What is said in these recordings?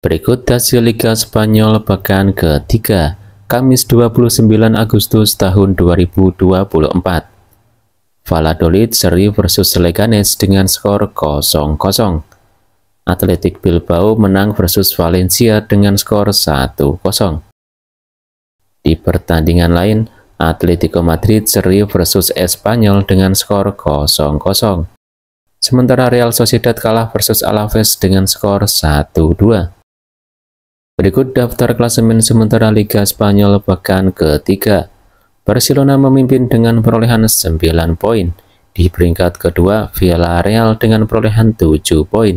Berikut hasil Liga Spanyol pekan ketiga, Kamis 29 Agustus tahun 2024. Valladolid seri versus Leganes dengan skor 0-0. Atletik Bilbao menang versus Valencia dengan skor 1-0. Di pertandingan lain, Atletico Madrid seri versus Espanyol dengan skor 0-0. Sementara Real Sociedad kalah versus Alaves dengan skor 1-2. Berikut daftar klasemen sementara Liga Spanyol pekan ketiga. Barcelona memimpin dengan perolehan 9 poin. Di peringkat kedua, Villarreal dengan perolehan 7 poin.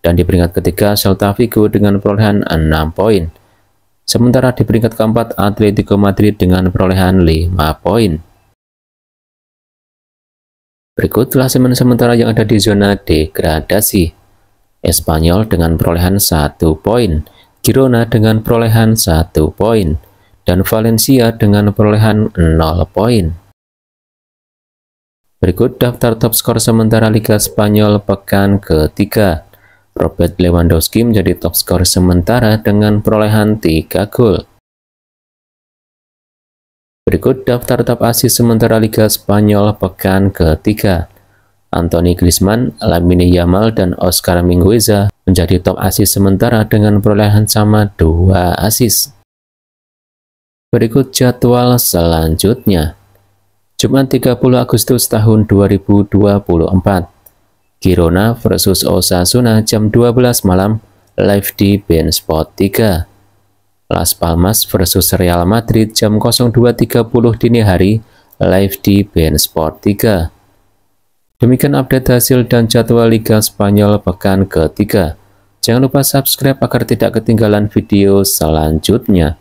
Dan di peringkat ketiga, Celta Vigo dengan perolehan 6 poin. Sementara di peringkat keempat, Atletico Madrid dengan perolehan 5 poin. Berikut klasemen sementara yang ada di zona degradasi. Espanyol dengan perolehan 1 poin. Girona dengan perolehan 1 poin dan Valencia dengan perolehan 0 poin. Berikut daftar top skor sementara Liga Spanyol pekan ketiga. Robert Lewandowski menjadi top skor sementara dengan perolehan 3 gol. Berikut daftar top asis sementara Liga Spanyol pekan ketiga. Anthony Griezmann, Lamine Yamal, dan Oscar Mingueza menjadi top asis sementara dengan perolehan sama dua asis. Berikut jadwal selanjutnya. Jumat 30 Agustus tahun 2024. Girona versus Osasuna jam 12 malam live di Benspot 3. Las Palmas versus Real Madrid jam 02.30 dini hari live di Bensport 3. Demikian update hasil dan jadwal Liga Spanyol pekan ketiga. Jangan lupa subscribe agar tidak ketinggalan video selanjutnya.